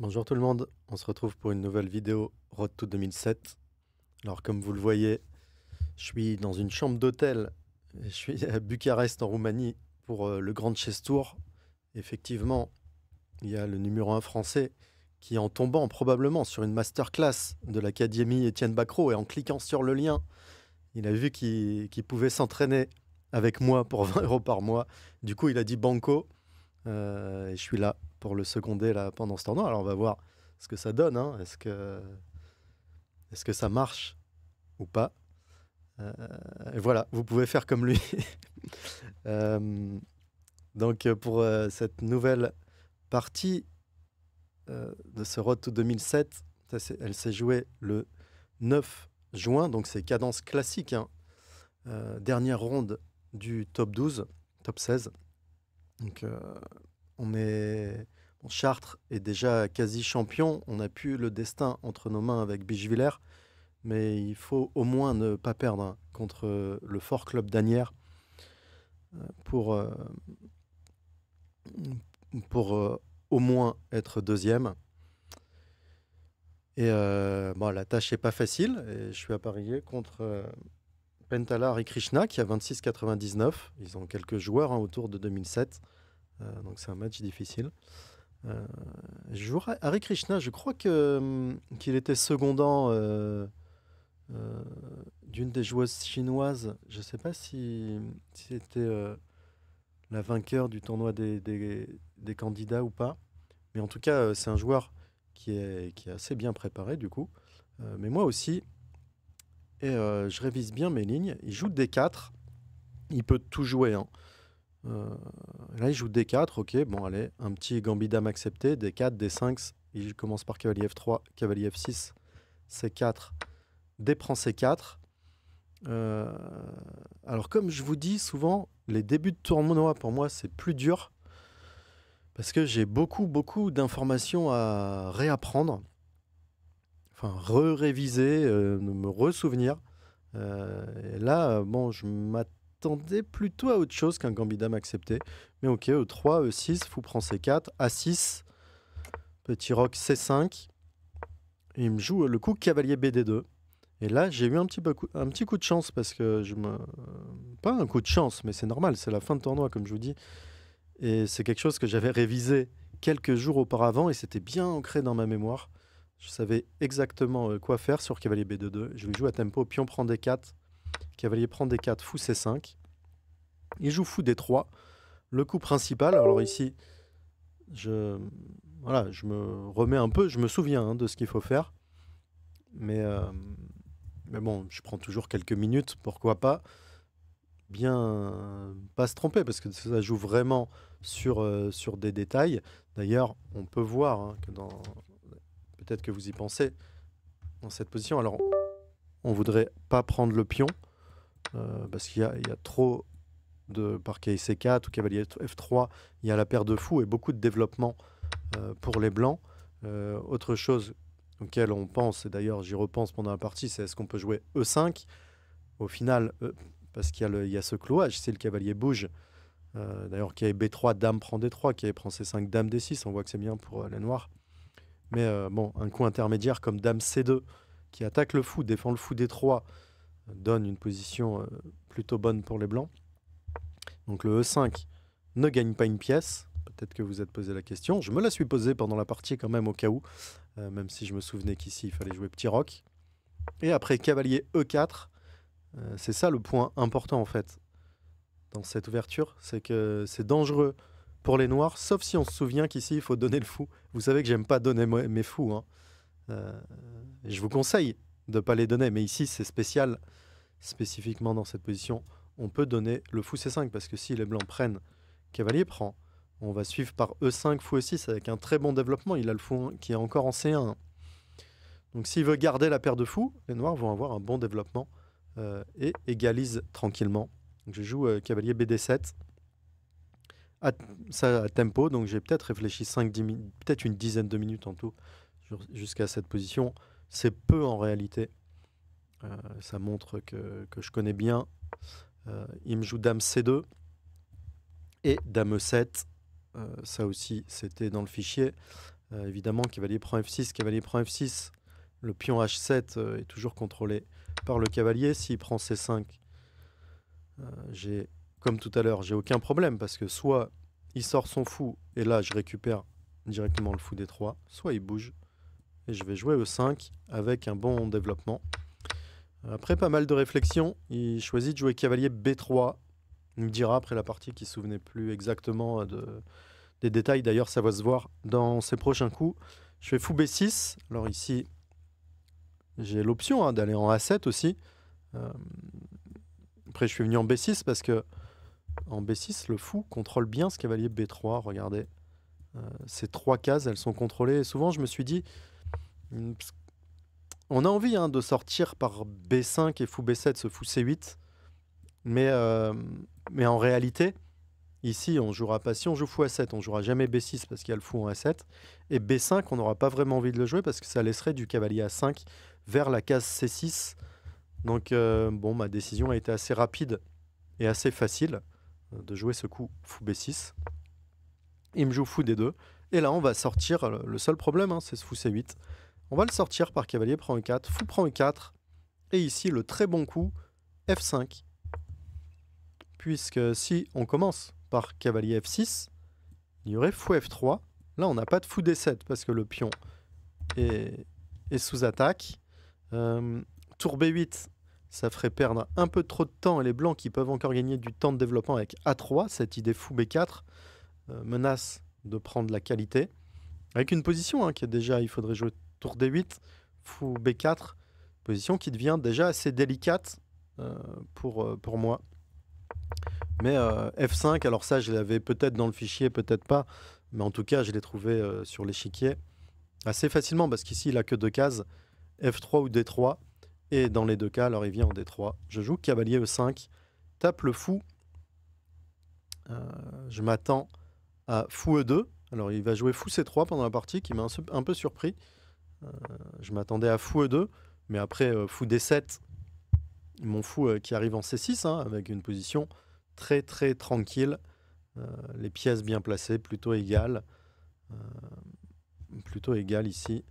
Bonjour tout le monde, on se retrouve pour une nouvelle vidéo Road to 2007. Alors comme vous le voyez, je suis dans une chambre d'hôtel, je suis à Bucarest en Roumanie pour euh, le Grand Chess Tour. Effectivement, il y a le numéro 1 français qui en tombant probablement sur une masterclass de l'Académie Étienne Bacro et en cliquant sur le lien, il a vu qu'il pouvait s'entraîner avec moi pour 20 euros par mois. Du coup, il a dit Banco, euh, et je suis là pour le seconder là, pendant ce tournoi. Alors on va voir ce que ça donne. Hein. Est-ce que, est que ça marche ou pas euh, et voilà, vous pouvez faire comme lui. Euh, donc pour euh, cette nouvelle partie de ce Road to 2007, elle s'est jouée le 9 juin, donc c'est cadence classique. Hein. dernière ronde du top 12, top 16. Donc on est Chartres est déjà quasi champion. On a pu le destin entre nos mains avec Bichevillers, mais il faut au moins ne pas perdre hein, contre euh, le fort club d'Anières euh, pour, euh, pour au moins être deuxième. Et la tâche n'est pas facile. Et je suis à parier contre Pentalar et Krishna qui a 26,99. Ils ont quelques joueurs hein, autour de 2007. donc c'est un match difficile. Euh, je Krishna, je crois mm, qu'il était secondant euh, euh, d'une des joueuses chinoises. Je ne sais pas si, c'était euh, la vainqueur du tournoi des, candidats ou pas. Mais en tout cas, c'est un joueur qui est, assez bien préparé du coup. mais moi aussi, et je révise bien mes lignes, il joue des 4 il peut tout jouer. Hein. Euh, là, il joue D4, ok, bon, allez, un petit gambit dame accepté, D4, D5, il commence par cavalier F3, cavalier F6, C4, D prend C4. alors, comme je vous dis souvent, les débuts de tournoi, pour moi, c'est plus dur, parce que j'ai beaucoup, beaucoup d'informations à réapprendre, enfin, re-réviser, euh, me ressouvenir. Euh, et là, bon, je m'attends m'attendais plutôt à autre chose qu'un gambit dame Mais ok, E3, E6, euh, fou prend C4, A6, petit roc C5. il me joue euh, le coup cavalier BD2. Et là, j'ai eu un petit, un petit coup de chance parce que je me. Euh, pas un coup de chance, mais c'est normal, c'est la fin de tournoi, comme je vous dis. Et c'est quelque chose que j'avais révisé quelques jours auparavant et c'était bien ancré dans ma mémoire. Je savais exactement quoi faire sur cavalier bd 2 Je lui joue à tempo, pion prend D4. Cavalier prend des 4 fou C5. Il joue fou D3. Le coup principal, alors ici, je, voilà, je me remets un peu, je me souviens hein, de ce qu'il faut faire. Mais, euh, mais bon, je prends toujours quelques minutes, pourquoi pas. Bien pas se tromper, parce que ça joue vraiment sur, euh, sur des détails. D'ailleurs, on peut voir hein, que dans. Peut-être que vous y pensez, dans cette position. Alors, on voudrait pas prendre le pion. Euh, parce qu'il y a, trop de par kc 4 ou cavalier F3, il y a la paire de fous et beaucoup de développement euh, pour les blancs. Euh, autre chose auquel on pense, et d'ailleurs j'y repense pendant la partie, c'est est-ce qu'on peut jouer E5 Au final, parce qu'il y, a ce clouage, si le cavalier bouge, d'ailleurs qui B3, dame prend D3, qui prend C5, dame D6, on voit que c'est bien pour les noirs. Mais bon, un coup intermédiaire comme dame C2 qui attaque le fou, défend le fou D3, donne une position euh, plutôt bonne pour les blancs. Donc le E5 ne gagne pas une pièce. Peut-être que vous êtes posé la question. Je me la suis posée pendant la partie quand même au cas où, euh, même si je me souvenais qu'ici il fallait jouer petit roc. Et après cavalier E4, euh, c'est ça le point important en fait dans cette ouverture, c'est que c'est dangereux pour les noirs, sauf si on se souvient qu'ici il faut donner le fou. Vous savez que j'aime pas donner mes fous. Hein. je vous conseille de pas les donner, mais ici c'est spécial spécifiquement dans cette position, on peut donner le fou C5 parce que si les blancs prennent, cavalier prend. On va suivre par E5, fou E6 avec un très bon développement. Il a le fou qui est encore en C1. Donc s'il veut garder la paire de fous, les noirs vont avoir un bon développement euh, et égalisent tranquillement. je joue euh, cavalier BD7. À, tempo, donc j'ai peut-être réfléchi 5 10 peut-être une dizaine de minutes en tout jusqu'à cette position. C'est peu en réalité. Euh, ça montre que, je connais bien. il me joue Dame C2 et Dame E7. Euh, ça aussi, c'était dans le fichier. Euh, évidemment, cavalier prend F6, cavalier prend F6. Le pion H7 est toujours contrôlé par le cavalier. S'il prend C5, j'ai, comme tout à l'heure, j'ai aucun problème parce que soit il sort son fou et là je récupère directement le fou des 3, soit il bouge et je vais jouer E5 avec un bon développement. Après pas mal de réflexions, il choisit de jouer cavalier B3. Il nous dira après la partie qu'il ne se souvenait plus exactement de, des détails. D'ailleurs, ça va se voir dans ses prochains coups. Je fais fou B6. Alors ici, j'ai l'option hein, d'aller en A7 aussi. Euh, après, je suis venu en B6 parce que en B6, le fou contrôle bien ce cavalier B3. Regardez, euh, ces trois cases, elles sont contrôlées. souvent, je me suis dit, hmm, on a envie hein, de sortir par B5 et fou B7, ce fou C8. Euh, mais, en réalité, ici, on jouera pas. Si on joue fou A7, on jouera jamais B6 parce qu'il y a le fou en A7. Et B5, on n'aura pas vraiment envie de le jouer parce que ça laisserait du cavalier A5 vers la case C6. Donc, euh, bon, ma décision a été assez rapide et assez facile euh, de jouer ce coup fou B6. Il me joue fou D2. Et là, on va sortir. Le seul problème, hein, c'est ce fou C8. On va le sortir par cavalier prend E4, fou prend E4, et ici le très bon coup, F5. Puisque si on commence par cavalier F6, il y aurait fou F3. Là, on n'a pas de fou D7 parce que le pion est, sous attaque. Euh, tour B8, ça ferait perdre un peu trop de temps et les blancs qui peuvent encore gagner du temps de développement avec A3, cette idée fou B4, euh, menace de prendre la qualité. Avec une position hein, qui est déjà, il faudrait jouer tour D8, fou B4, position qui devient déjà assez délicate euh, pour, euh, pour moi. Mais euh, F5, alors ça, je l'avais peut-être dans le fichier, peut-être pas, mais en tout cas, je l'ai trouvé sur l'échiquier assez facilement parce qu'ici, il n'a que deux cases, F3 ou D3. Et dans les deux cas, alors il vient en D3. Je joue cavalier E5, tape le fou. je m'attends à fou E2. Alors il va jouer fou C3 pendant la partie qui m'a un, peu surpris. Euh, je m'attendais à fou E2, mais après euh, fou D7, mon fou euh, qui arrive en C6 hein, avec une position très très tranquille, les pièces bien placées, plutôt égales, plutôt égales ici.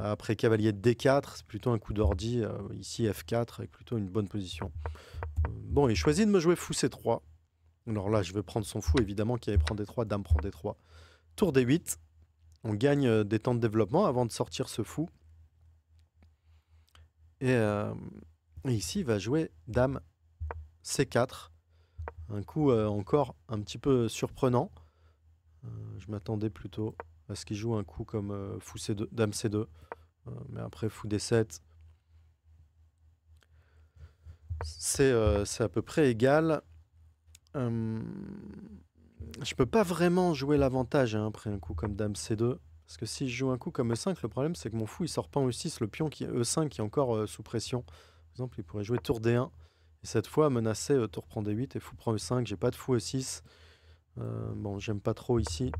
après cavalier D4, c'est plutôt un coup d'ordi. ici F4 avec plutôt une bonne position. bon, il choisit de me jouer fou C3. Alors là, je vais prendre son fou, évidemment, qui avait prendre D3, dame prend D3. Tour D8, on gagne euh, des temps de développement avant de sortir ce fou. Et, euh, ici, il va jouer Dame C4. Un coup euh, encore un petit peu surprenant. je m'attendais plutôt à ce qu'il joue un coup comme fou c Dame C2. mais après, fou D7. C'est à peu près égal. Je peux pas vraiment jouer l'avantage hein, après un coup comme Dame C2. Parce que si je joue un coup comme E5, le problème c'est que mon fou il sort pas en E6, le pion qui E5 qui est encore euh, sous pression. Par exemple, il pourrait jouer tour D1. Et cette fois, menacer euh, tour prend D8 et fou prend E5. J'ai pas de fou E6. Euh, bon, j'aime pas trop ici.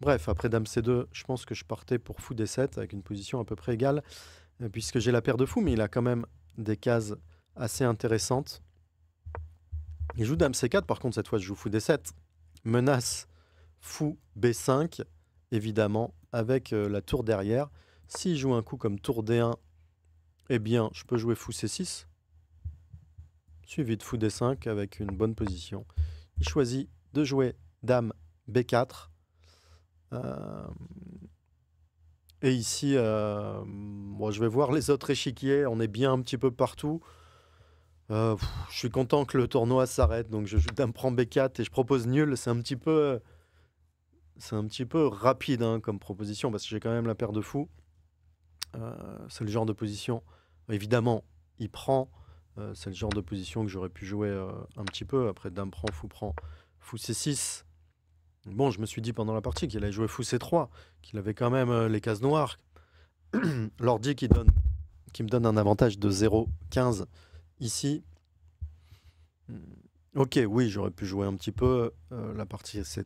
Bref, après Dame C2, je pense que je partais pour fou D7 avec une position à peu près égale. Puisque j'ai la paire de fou, mais il a quand même des cases assez intéressantes. Il joue Dame C4, par contre, cette fois, je joue Fou D7. Menace Fou B5, évidemment, avec euh, la tour derrière. S'il joue un coup comme Tour D1, eh bien, je peux jouer Fou C6, suivi de Fou D5 avec une bonne position. Il choisit de jouer Dame B4. Euh, et ici, euh, je vais voir les autres échiquiers. On est bien un petit peu partout. Euh, je suis content que le tournoi s'arrête, donc je joue d'un prend B4 et je propose nul. C'est un petit peu, euh, c'est un petit peu rapide hein, comme proposition parce que j'ai quand même la paire de fous. Euh, c'est le genre de position. Évidemment, il prend. c'est le genre de position que j'aurais pu jouer un petit peu après d'un prend fou prend fou c6. Bon, je me suis dit pendant la partie qu'il allait jouer fou c3, qu'il avait quand même les cases noires. L'ordi qui donne, qui me donne un avantage de 0-15 Ici, hmm. ok, oui, j'aurais pu jouer un petit peu. Euh, la partie ce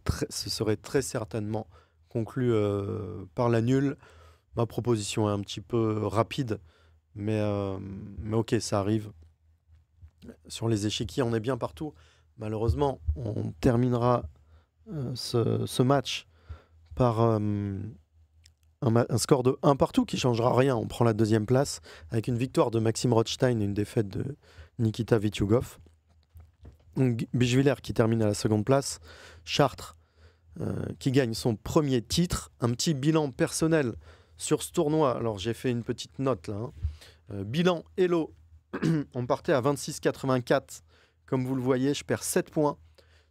serait très certainement conclu euh, par la nulle. Ma proposition est un petit peu rapide, mais, euh, mais ok, ça arrive. Sur les échiquiers, on est bien partout. Malheureusement, on terminera ce, match par un, score de 1 partout qui changera rien. On prend la deuxième place avec une victoire de Maxime Rothstein et une défaite de Nikita Vityugov. Donc qui termine à la seconde place, Chartres euh, qui gagne son premier titre. Un petit bilan personnel sur ce tournoi. Alors j'ai fait une petite note là. Hein. Euh, bilan Hello, on partait à 26,84. Comme vous le voyez, je perds 7 points.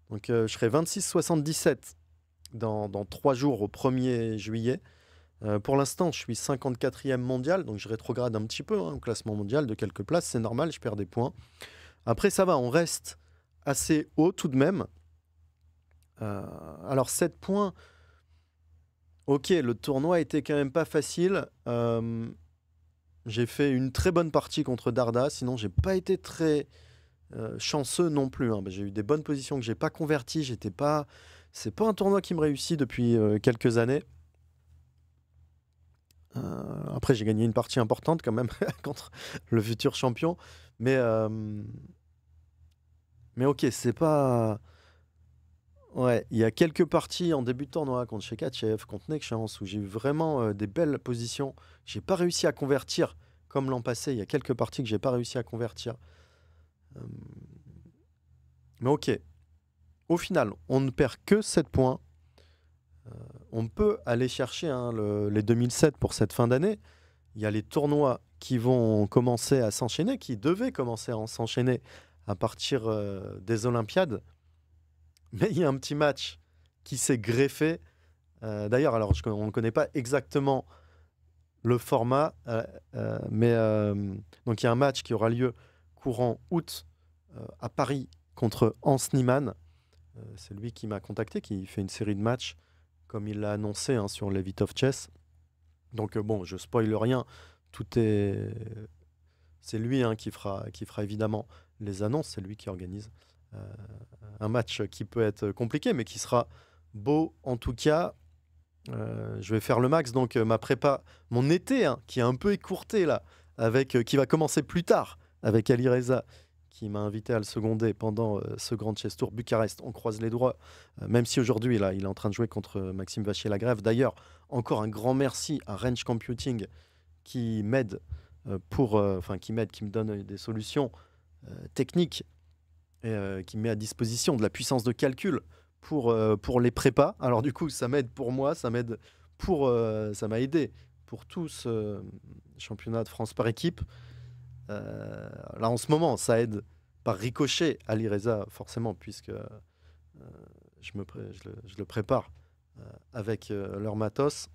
Donc euh, je serai 26,77 dans, dans 3 jours au 1er juillet. Euh, pour l'instant, je suis 54e mondial, donc je rétrograde un petit peu hein, au classement mondial de quelques places, c'est normal, je perds des points. Après, ça va, on reste assez haut tout de même. Euh, alors, 7 points, ok, le tournoi était quand même pas facile. Euh, j'ai fait une très bonne partie contre Darda, sinon j'ai pas été très chanceux non plus. Hein. J'ai eu des bonnes positions que j'ai pas converties, j'étais pas. C'est pas un tournoi qui me réussit depuis quelques années. Euh, après, j'ai gagné une partie importante quand même contre le futur champion. Mais, euh, mais ok, c'est pas. Ouais, il y a quelques parties en début de tournoi contre Shekachev, contre Nexchance où j'ai eu vraiment euh, des belles positions. J'ai pas réussi à convertir comme l'an passé. Il y a quelques parties que j'ai pas réussi à convertir. Mais ok. Au final, on ne perd que 7 points. Euh on peut aller chercher hein, les 2007 pour cette fin d'année. Il y a les tournois qui vont commencer à s'enchaîner, qui devaient commencer à s'enchaîner à partir euh, des Olympiades. Mais il y a un petit match qui s'est greffé. Euh, d'ailleurs, alors on ne connaît pas exactement le format, euh, mais donc il y a un match qui aura lieu courant août à Paris contre Hans Niemann. C'est lui qui m'a contacté, qui fait une série de matchs comme il l'a annoncé hein, sur Levit of Chess. Donc euh, bon, je spoile rien, tout est... C'est lui hein, qui, fera, qui fera évidemment les annonces, c'est lui qui organise euh, un match qui peut être compliqué, mais qui sera beau en tout cas. Euh, je vais faire le max, donc ma prépa, mon été, hein, qui est un peu écourté là, avec, qui va commencer plus tard avec Ali qui m'a invité à le seconder pendant euh, ce Grand Chess Tour Bucarest. On croise les doigts, euh, même si aujourd'hui il est en train de jouer contre euh, Maxime Vachier-Lagrève. D'ailleurs, encore un grand merci à Range Computing qui m'aide pour, enfin qui m'aide, qui me donne des solutions techniques et qui met à disposition de la puissance de calcul pour, pour les prépas. Alors du coup, ça m'aide pour moi, ça m'aide pour, ça m'a aidé pour tout ce championnat de France par équipe. Euh, là en ce moment, ça aide par ricochet à l'IRESA, forcément, puisque euh, je, le, prépare euh, avec leur matos.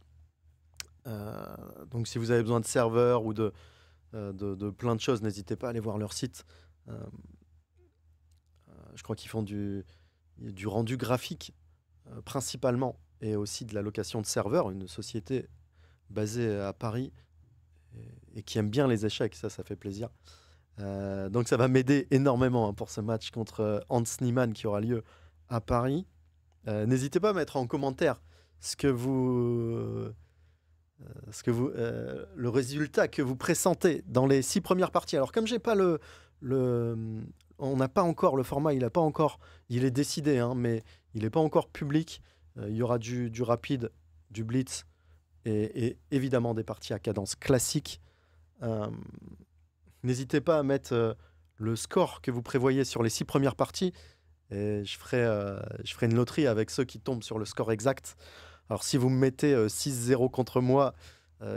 donc si vous avez besoin de serveurs ou de, plein de choses, n'hésitez pas à aller voir leur site. je crois qu'ils font du rendu graphique principalement et aussi de la location de serveurs, une société basée à Paris et, qui aime bien les échecs. Ça, ça fait plaisir. Euh, donc ça va m'aider énormément hein, pour ce match contre euh, Hans Niemann qui aura lieu à Paris. Euh, n'hésitez pas à mettre en commentaire ce que vous, ce que vous, le résultat que vous pressentez dans les six premières parties. Alors comme j'ai pas le, le on n'a pas encore le format, il a pas encore, il est décidé, hein, mais il n'est pas encore public. il y aura du, rapide, du blitz, et, évidemment des parties à cadence classique. Euh, n'hésitez pas à mettre euh, le score que vous prévoyez sur les six premières parties. Et je ferai, euh, je ferai une loterie avec ceux qui tombent sur le score exact. Alors si vous me mettez 6-0 contre moi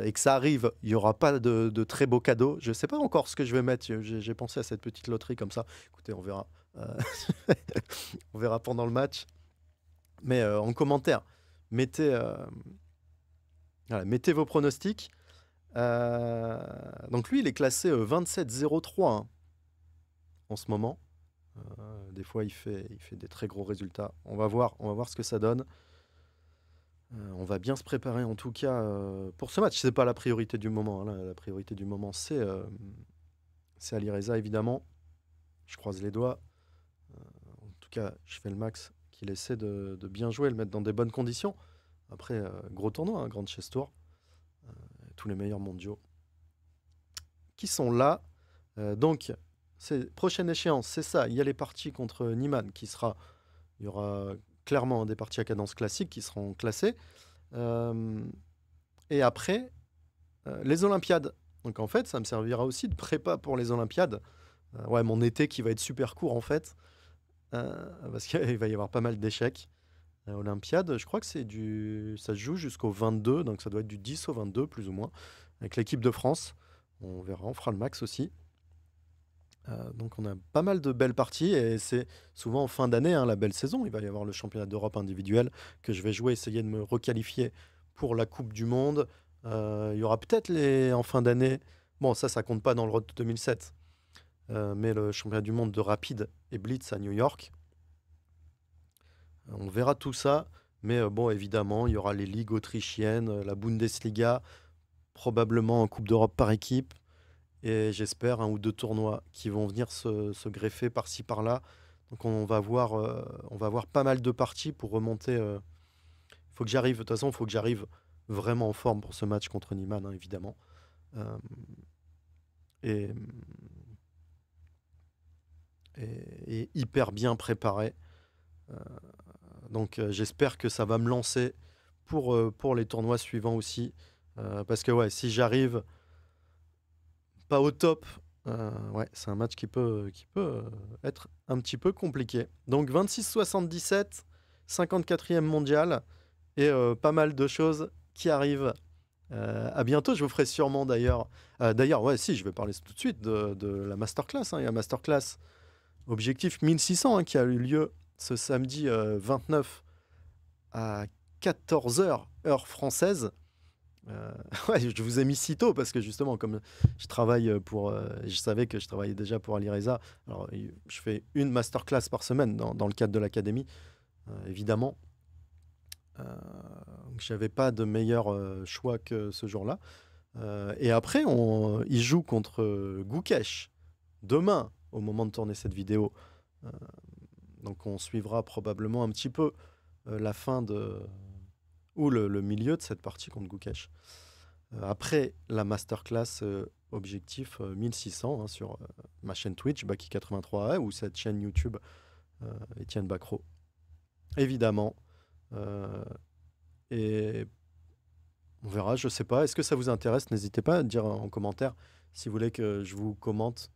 et que ça arrive, il n'y aura pas de, de, très beau cadeau. Je ne sais pas encore ce que je vais mettre. J'ai pensé à cette petite loterie comme ça. Écoutez, on verra. on verra pendant le match. Mais en commentaire, mettez, mettez vos pronostics. Euh, donc lui, il est classé 27 euh, 03 hein, en ce moment. Euh, des fois, il fait, des très gros résultats. On va voir, on va voir ce que ça donne. on va bien se préparer en tout cas pour ce match. C'est pas la priorité du moment. Hein. la, priorité du moment, c'est c'est Ali évidemment. Je croise les doigts. en tout cas, je fais le max qu'il essaie de, de bien jouer, le mettre dans des bonnes conditions. Après, euh, gros tournoi, hein, Grand Chess Tour. Euh, tous les meilleurs mondiaux qui sont là. Euh, donc, prochaine échéance, c'est ça. Il y a les parties contre Niman qui sera. Il y aura clairement des parties à cadence classique qui seront classées. et après, les Olympiades. Donc en fait, ça me servira aussi de prépa pour les Olympiades. ouais, mon été qui va être super court en fait, parce qu'il va y avoir pas mal d'échecs. Olympiade. Je crois que c'est du, ça se joue jusqu'au 22, donc ça doit être du 10 au 22 plus ou moins, avec l'équipe de France. On verra, on fera le max aussi. Euh, donc on a pas mal de belles parties et c'est souvent en fin d'année hein, la belle saison. Il va y avoir le championnat d'Europe individuel que je vais jouer, essayer de me requalifier pour la Coupe du Monde. Euh, il y aura peut-être les en fin d'année. Bon, ça, ça compte pas dans le Road 2007. Euh, mais le championnat du monde de rapide et blitz à New York. On verra tout ça, mais euh, bon, évidemment, il y aura les ligues autrichiennes, euh, la Bundesliga, probablement en Coupe d'Europe par équipe, et j'espère un ou deux tournois qui vont venir se, greffer par-ci par-là. Donc on va voir, euh, on va voir pas mal de parties pour remonter. Il faut que j'arrive. De toute façon, il faut que j'arrive vraiment en forme pour ce match contre Niman, hein, évidemment. et... hyper bien préparé. Donc euh, j'espère que ça va me lancer pour, euh, pour les tournois suivants aussi. Euh, parce que ouais, si j'arrive pas au top, ouais, c'est un match qui peut, qui peut être un petit peu compliqué. Donc 26-77, 54e mondial et pas mal de choses qui arrivent. à bientôt, je vous ferai sûrement d'ailleurs. d'ailleurs, ouais, si, je vais parler tout de suite de, la masterclass. Hein. Il y a masterclass objectif 1600 hein, qui a eu lieu ce samedi 29 euh, à 14h, heure française. Euh, je vous ai mis si tôt parce que justement, comme je travaille pour. Euh, je savais que je travaillais déjà pour Alireza. je fais une masterclass par semaine dans, le cadre de l'académie, évidemment. je n'avais pas de meilleur choix que ce jour-là. et après, on, il joue contre Goukesh demain, au moment de tourner cette vidéo. Donc on suivra probablement un petit peu euh, la fin de ou le, milieu de cette partie contre Gukesh. Euh, après la masterclass euh, objectif 1600 hein, sur ma chaîne Twitch Baki83 ou cette chaîne YouTube Étienne Bacro. Évidemment. et on verra, je sais pas. Est-ce que ça vous intéresse N'hésitez pas à dire en commentaire si vous voulez que je vous commente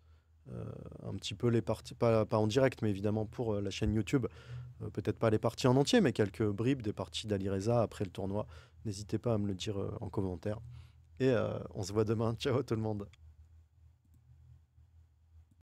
euh, un petit peu les parties, pas, pas, en direct, mais évidemment pour euh, la chaîne YouTube, euh, peut-être pas les parties en entier, mais quelques bribes des parties d'Alireza après le tournoi. N'hésitez pas à me le dire en commentaire. Et on se voit demain. Ciao tout le monde.